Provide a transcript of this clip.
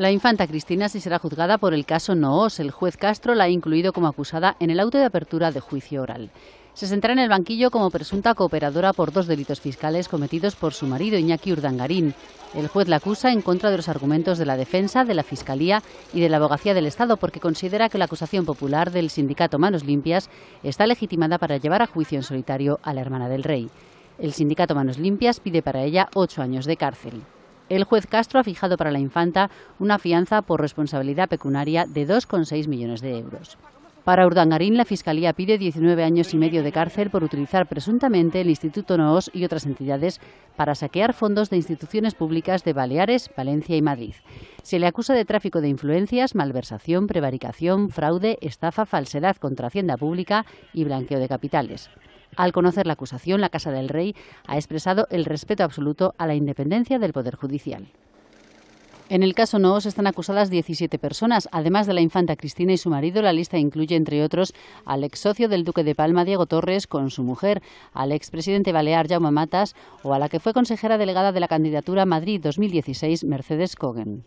La infanta Cristina sí será juzgada por el caso Noos. El juez Castro la ha incluido como acusada en el auto de apertura de juicio oral. Se sentará en el banquillo como presunta cooperadora por dos delitos fiscales cometidos por su marido Iñaki Urdangarín. El juez la acusa en contra de los argumentos de la defensa, de la Fiscalía y de la Abogacía del Estado porque considera que la acusación popular del sindicato Manos Limpias está legitimada para llevar a juicio en solitario a la hermana del rey. El sindicato Manos Limpias pide para ella ocho años de cárcel. El juez Castro ha fijado para la infanta una fianza por responsabilidad pecunaria de 2,6 millones de euros. Para Urdangarín, la Fiscalía pide 19 años y medio de cárcel por utilizar presuntamente el Instituto Noos y otras entidades para saquear fondos de instituciones públicas de Baleares, Valencia y Madrid. Se le acusa de tráfico de influencias, malversación, prevaricación, fraude, estafa, falsedad contra Hacienda Pública y blanqueo de capitales. Al conocer la acusación, la Casa del Rey ha expresado el respeto absoluto a la independencia del Poder Judicial. En el caso Noos están acusadas 17 personas. Además de la infanta Cristina y su marido, la lista incluye, entre otros, al ex socio del Duque de Palma, Diego Torres, con su mujer, al expresidente balear, Jaume Matas, o a la que fue consejera delegada de la candidatura Madrid 2016, Mercedes Cogen.